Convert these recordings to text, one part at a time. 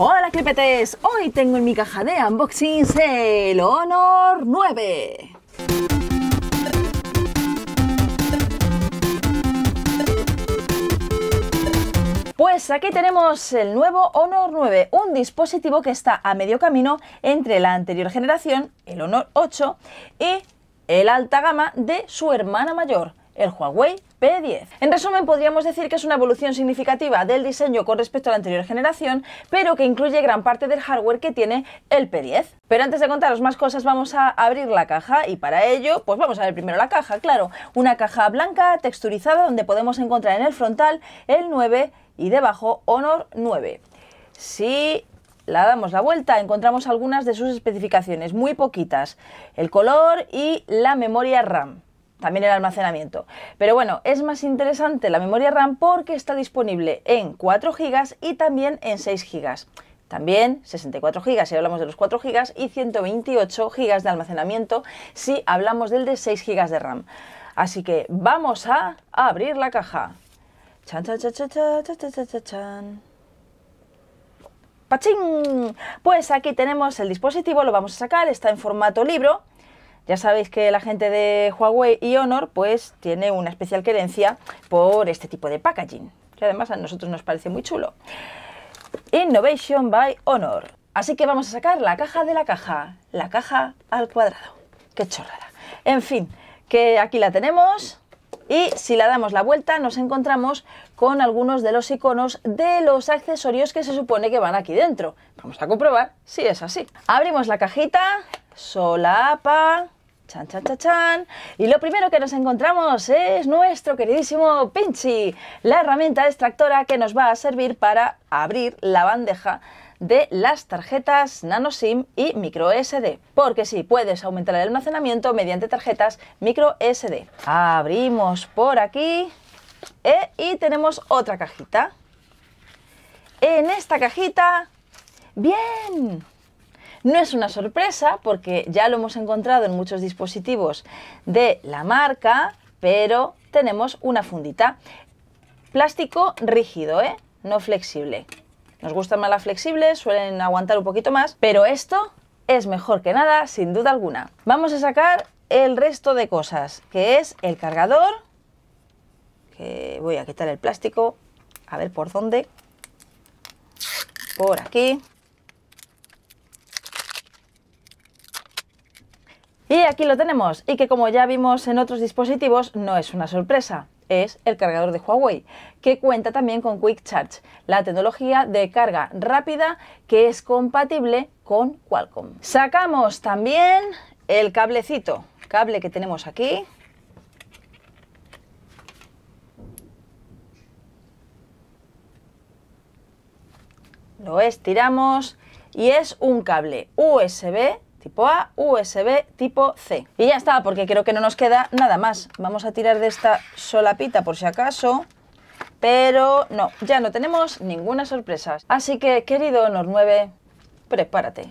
Hola clipetes, hoy tengo en mi caja de unboxings el Honor 9. Pues aquí tenemos el nuevo Honor 9, un dispositivo que está a medio camino entre la anterior generación, el Honor 8, y el alta gama de su hermana mayor, el Huawei P10. En resumen, podríamos decir que es una evolución significativa del diseño con respecto a la anterior generación, pero que incluye gran parte del hardware que tiene el P10. Pero antes de contaros más cosas, vamos a abrir la caja y para ello, pues vamos a ver primero la caja, claro. Una caja blanca texturizada donde podemos encontrar en el frontal el 9 y debajo Honor 9. Si la damos la vuelta, encontramos algunas de sus especificaciones, muy poquitas, el color y la memoria RAM también el almacenamiento. Pero bueno, es más interesante la memoria RAM porque está disponible en 4 GB y también en 6 GB. También 64 GB si hablamos de los 4 GB y 128 GB de almacenamiento si hablamos del de 6 GB de RAM. Así que vamos a abrir la caja. Chan, chan, ¡Pachín! Pues aquí tenemos el dispositivo, lo vamos a sacar, está en formato libro ya sabéis que la gente de Huawei y Honor pues tiene una especial querencia por este tipo de packaging, que además a nosotros nos parece muy chulo. Innovation by Honor. Así que vamos a sacar la caja de la caja, la caja al cuadrado. ¡Qué chorrada! En fin, que aquí la tenemos y si la damos la vuelta nos encontramos con algunos de los iconos de los accesorios que se supone que van aquí dentro. Vamos a comprobar si es así. Abrimos la cajita, solapa, Chan, chan, chan, Y lo primero que nos encontramos es nuestro queridísimo Pinchi, la herramienta extractora que nos va a servir para abrir la bandeja de las tarjetas nano SIM y micro SD porque sí, puedes aumentar el almacenamiento mediante tarjetas micro SD Abrimos por aquí eh, y tenemos otra cajita. En esta cajita, bien, no es una sorpresa porque ya lo hemos encontrado en muchos dispositivos de la marca, pero tenemos una fundita. Plástico rígido, ¿eh? no flexible. Nos gustan más las flexibles, suelen aguantar un poquito más, pero esto es mejor que nada, sin duda alguna. Vamos a sacar el resto de cosas, que es el cargador, que voy a quitar el plástico, a ver por dónde, por aquí, Y aquí lo tenemos, y que como ya vimos en otros dispositivos, no es una sorpresa, es el cargador de Huawei, que cuenta también con Quick Charge, la tecnología de carga rápida que es compatible con Qualcomm. Sacamos también el cablecito, cable que tenemos aquí, lo estiramos y es un cable USB tipo A, USB tipo C. Y ya está, porque creo que no nos queda nada más. Vamos a tirar de esta solapita por si acaso. Pero no, ya no tenemos ninguna sorpresa. Así que, querido Honor 9, prepárate.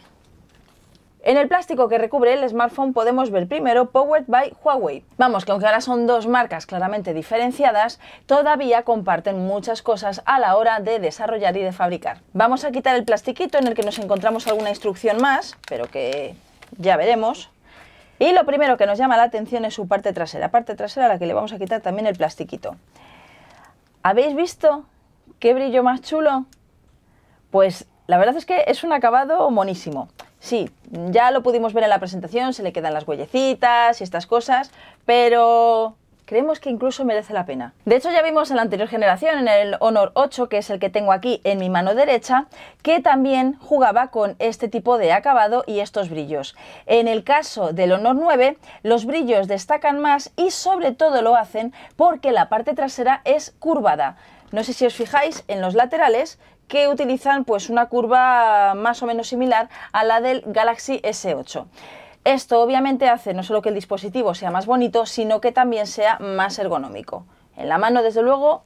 En el plástico que recubre el smartphone podemos ver primero Powered by Huawei. Vamos, que aunque ahora son dos marcas claramente diferenciadas, todavía comparten muchas cosas a la hora de desarrollar y de fabricar. Vamos a quitar el plastiquito en el que nos encontramos alguna instrucción más, pero que ya veremos. Y lo primero que nos llama la atención es su parte trasera, parte trasera a la que le vamos a quitar también el plastiquito. ¿Habéis visto qué brillo más chulo? Pues la verdad es que es un acabado monísimo. Sí, ya lo pudimos ver en la presentación, se le quedan las huellecitas y estas cosas, pero creemos que incluso merece la pena. De hecho, ya vimos en la anterior generación, en el Honor 8, que es el que tengo aquí en mi mano derecha, que también jugaba con este tipo de acabado y estos brillos. En el caso del Honor 9, los brillos destacan más y sobre todo lo hacen porque la parte trasera es curvada. No sé si os fijáis en los laterales que utilizan pues una curva más o menos similar a la del Galaxy S8. Esto obviamente hace no solo que el dispositivo sea más bonito, sino que también sea más ergonómico. En la mano, desde luego,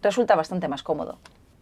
resulta bastante más cómodo.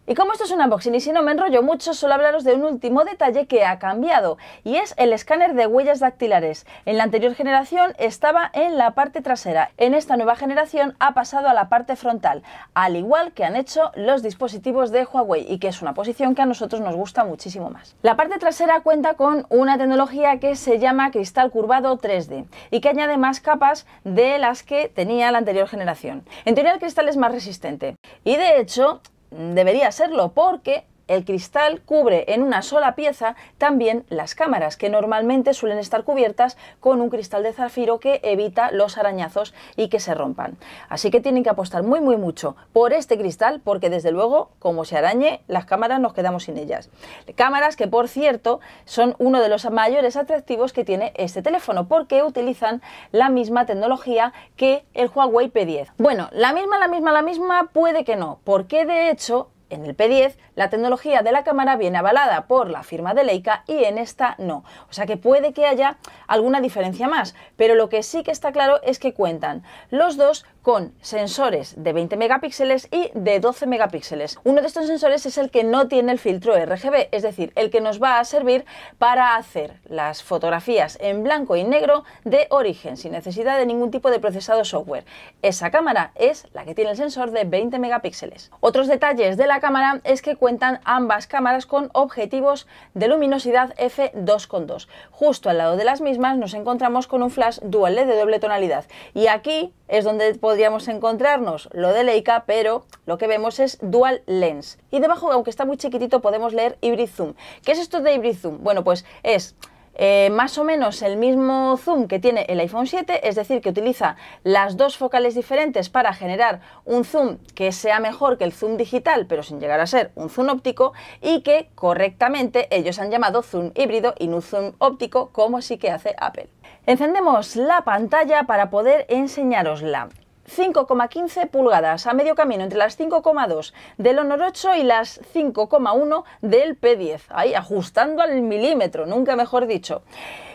Y como esto es un unboxing y si no me enrollo mucho, solo hablaros de un último detalle que ha cambiado y es el escáner de huellas dactilares. En la anterior generación estaba en la parte trasera, en esta nueva generación ha pasado a la parte frontal, al igual que han hecho los dispositivos de Huawei y que es una posición que a nosotros nos gusta muchísimo más. La parte trasera cuenta con una tecnología que se llama cristal curvado 3D y que añade más capas de las que tenía la anterior generación. En teoría el cristal es más resistente y de hecho debería serlo porque el cristal cubre en una sola pieza también las cámaras, que normalmente suelen estar cubiertas con un cristal de zafiro que evita los arañazos y que se rompan. Así que tienen que apostar muy muy mucho por este cristal porque desde luego, como se arañe, las cámaras nos quedamos sin ellas. Cámaras que por cierto son uno de los mayores atractivos que tiene este teléfono porque utilizan la misma tecnología que el Huawei P10. Bueno, la misma, la misma, la misma puede que no, porque de hecho en el P10, la tecnología de la cámara viene avalada por la firma de Leica y en esta no. O sea que puede que haya alguna diferencia más, pero lo que sí que está claro es que cuentan los dos con sensores de 20 megapíxeles y de 12 megapíxeles. Uno de estos sensores es el que no tiene el filtro RGB, es decir, el que nos va a servir para hacer las fotografías en blanco y negro de origen, sin necesidad de ningún tipo de procesado software. Esa cámara es la que tiene el sensor de 20 megapíxeles. Otros detalles de la cámara es que cuentan ambas cámaras con objetivos de luminosidad f2.2. Justo al lado de las mismas nos encontramos con un flash dual LED de doble tonalidad. Y aquí es donde podríamos encontrarnos lo de Leica, pero lo que vemos es dual lens. Y debajo, aunque está muy chiquitito, podemos leer hybrid zoom. ¿Qué es esto de hybrid zoom? Bueno, pues es eh, más o menos el mismo zoom que tiene el iPhone 7, es decir, que utiliza las dos focales diferentes para generar un zoom que sea mejor que el zoom digital, pero sin llegar a ser un zoom óptico, y que correctamente ellos han llamado zoom híbrido y no zoom óptico, como sí que hace Apple. Encendemos la pantalla para poder enseñarosla. 5,15 pulgadas, a medio camino entre las 5,2 del Honor 8 y las 5,1 del P10. Ahí, ajustando al milímetro, nunca mejor dicho.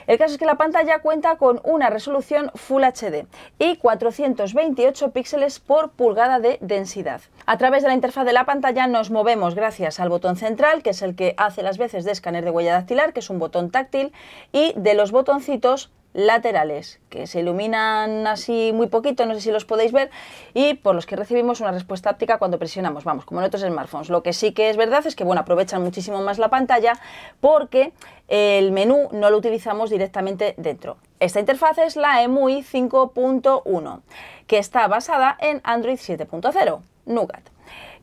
El caso es que la pantalla cuenta con una resolución Full HD y 428 píxeles por pulgada de densidad. A través de la interfaz de la pantalla nos movemos gracias al botón central, que es el que hace las veces de escáner de huella dactilar, que es un botón táctil, y de los botoncitos laterales que se iluminan así muy poquito, no sé si los podéis ver, y por los que recibimos una respuesta óptica cuando presionamos, vamos, como en otros smartphones. Lo que sí que es verdad es que, bueno, aprovechan muchísimo más la pantalla porque el menú no lo utilizamos directamente dentro. Esta interfaz es la EMUI 5.1, que está basada en Android 7.0, Nougat.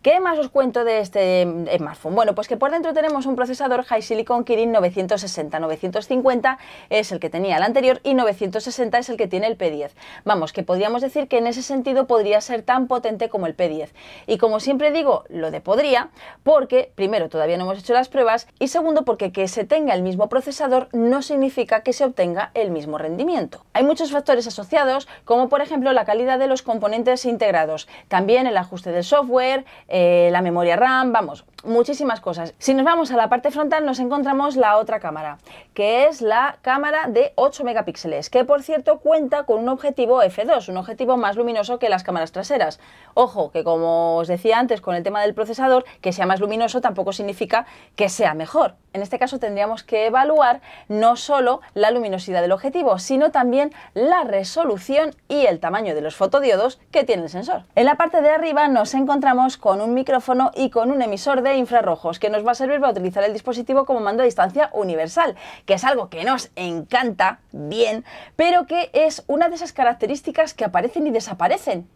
¿Qué más os cuento de este em, smartphone? Bueno, pues que por dentro tenemos un procesador High Silicon Kirin 960. 950 es el que tenía el anterior y 960 es el que tiene el P10. Vamos, que podríamos decir que en ese sentido podría ser tan potente como el P10. Y como siempre digo, lo de podría, porque primero todavía no hemos hecho las pruebas y segundo porque que se tenga el mismo procesador no significa que se obtenga el mismo rendimiento. Hay muchos factores asociados, como por ejemplo la calidad de los componentes integrados, también el ajuste del software, eh, la memoria RAM, vamos, muchísimas cosas. Si nos vamos a la parte frontal nos encontramos la otra cámara, que es la cámara de 8 megapíxeles, que por cierto cuenta con un objetivo f2, un objetivo más luminoso que las cámaras traseras. Ojo, que como os decía antes con el tema del procesador, que sea más luminoso tampoco significa que sea mejor. En este caso tendríamos que evaluar no solo la luminosidad del objetivo, sino también la resolución y el tamaño de los fotodiodos que tiene el sensor. En la parte de arriba nos encontramos con un micrófono y con un emisor de infrarrojos que nos va a servir para utilizar el dispositivo como mando a distancia universal, que es algo que nos encanta bien, pero que es una de esas características que aparecen y desaparecen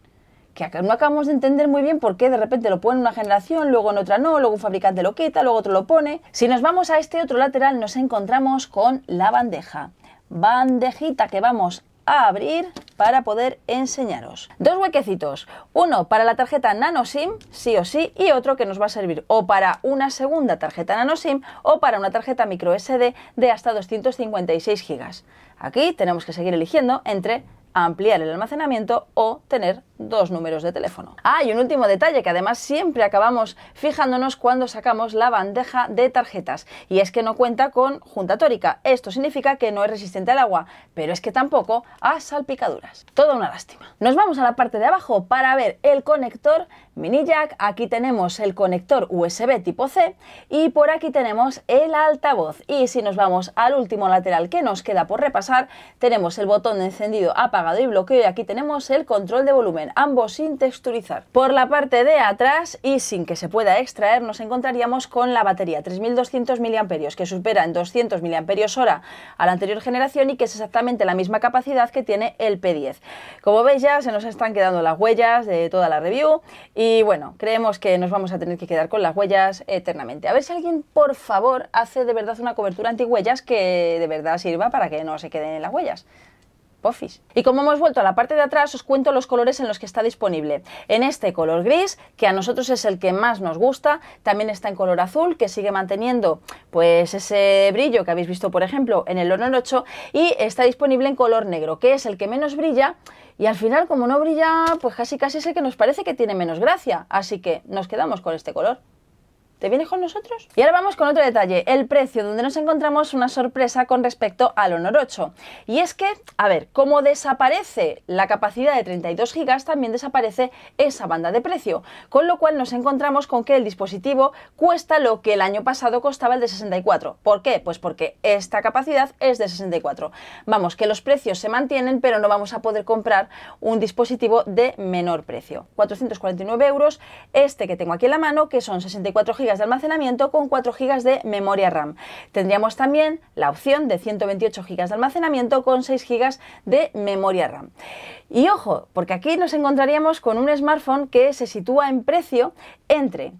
que no acabamos de entender muy bien por qué de repente lo pone una generación, luego en otra no, luego un fabricante lo quita, luego otro lo pone. Si nos vamos a este otro lateral nos encontramos con la bandeja. Bandejita que vamos a abrir para poder enseñaros. Dos huequecitos, uno para la tarjeta nano SIM, sí o sí, y otro que nos va a servir o para una segunda tarjeta nano SIM o para una tarjeta micro SD de hasta 256 GB. Aquí tenemos que seguir eligiendo entre ampliar el almacenamiento o tener dos números de teléfono. hay ah, un último detalle que además siempre acabamos fijándonos cuando sacamos la bandeja de tarjetas y es que no cuenta con junta tórica. Esto significa que no es resistente al agua, pero es que tampoco a salpicaduras. Toda una lástima. Nos vamos a la parte de abajo para ver el conector mini jack, aquí tenemos el conector USB tipo C y por aquí tenemos el altavoz. Y si nos vamos al último lateral que nos queda por repasar, tenemos el botón de encendido, apagado y bloqueo y aquí tenemos el control de volumen, ambos sin texturizar. Por la parte de atrás y sin que se pueda extraer nos encontraríamos con la batería 3200 mAh que supera en 200 mAh a la anterior generación y que es exactamente la misma capacidad que tiene el P10. Como veis ya se nos están quedando las huellas de toda la review y y bueno, creemos que nos vamos a tener que quedar con las huellas eternamente. A ver si alguien, por favor, hace de verdad una cobertura anti huellas que de verdad sirva para que no se queden en las huellas. Y como hemos vuelto a la parte de atrás, os cuento los colores en los que está disponible. En este color gris, que a nosotros es el que más nos gusta, también está en color azul, que sigue manteniendo pues ese brillo que habéis visto, por ejemplo, en el Honor 8, y está disponible en color negro, que es el que menos brilla, y al final, como no brilla, pues casi casi es el que nos parece que tiene menos gracia, así que nos quedamos con este color. ¿Te vienes con nosotros? Y ahora vamos con otro detalle, el precio, donde nos encontramos una sorpresa con respecto al Honor 8. Y es que, a ver, como desaparece la capacidad de 32 GB, también desaparece esa banda de precio, con lo cual nos encontramos con que el dispositivo cuesta lo que el año pasado costaba el de 64. ¿Por qué? Pues porque esta capacidad es de 64. Vamos, que los precios se mantienen, pero no vamos a poder comprar un dispositivo de menor precio. 449 euros, este que tengo aquí en la mano, que son 64 GB de almacenamiento con 4 GB de memoria RAM. Tendríamos también la opción de 128 GB de almacenamiento con 6 GB de memoria RAM. Y ojo, porque aquí nos encontraríamos con un smartphone que se sitúa en precio entre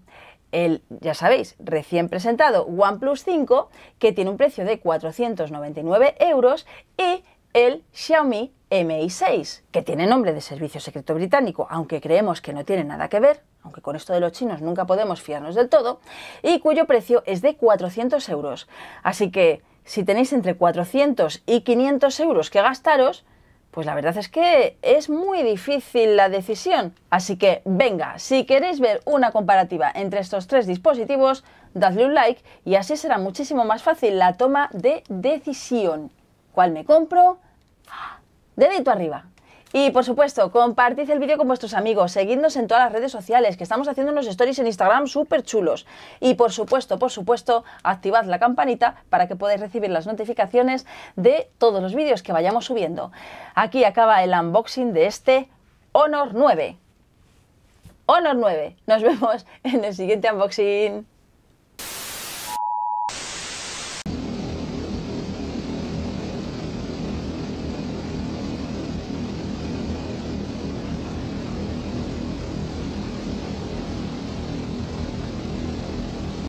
el, ya sabéis, recién presentado OnePlus 5, que tiene un precio de 499 euros, y el Xiaomi MI6, que tiene nombre de servicio secreto británico, aunque creemos que no tiene nada que ver aunque con esto de los chinos nunca podemos fiarnos del todo, y cuyo precio es de 400 euros. Así que si tenéis entre 400 y 500 euros que gastaros, pues la verdad es que es muy difícil la decisión. Así que venga, si queréis ver una comparativa entre estos tres dispositivos, dadle un like y así será muchísimo más fácil la toma de decisión. ¿Cuál me compro? ¡Ah! Dedito arriba. Y por supuesto, compartid el vídeo con vuestros amigos, seguidnos en todas las redes sociales, que estamos haciendo unos stories en Instagram súper chulos. Y por supuesto, por supuesto, activad la campanita para que podáis recibir las notificaciones de todos los vídeos que vayamos subiendo. Aquí acaba el unboxing de este Honor 9. Honor 9. Nos vemos en el siguiente unboxing.